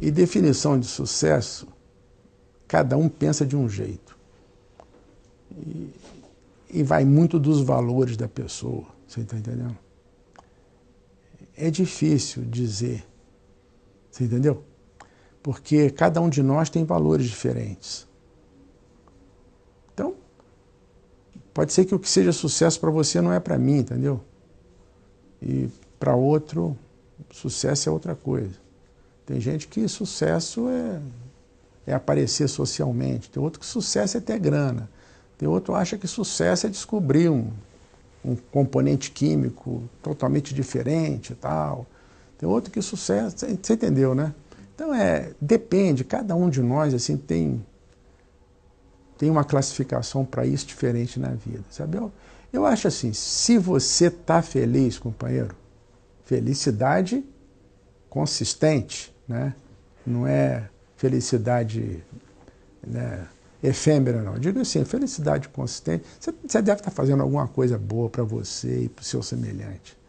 E definição de sucesso, cada um pensa de um jeito. E, e vai muito dos valores da pessoa, você está entendendo? É difícil dizer, você entendeu? Porque cada um de nós tem valores diferentes. Então, pode ser que o que seja sucesso para você não é para mim, entendeu? E para outro, sucesso é outra coisa. Tem gente que sucesso é, é aparecer socialmente, tem outro que sucesso é ter grana, tem outro acha que sucesso é descobrir um, um componente químico totalmente diferente e tal. Tem outro que sucesso, você entendeu, né? Então é, depende, cada um de nós assim tem tem uma classificação para isso diferente na vida, sabe? Eu, eu acho assim, se você tá feliz, companheiro, felicidade consistente, né? não é felicidade né, efêmera, não. digo assim, felicidade consistente. Você deve estar fazendo alguma coisa boa para você e para o seu semelhante.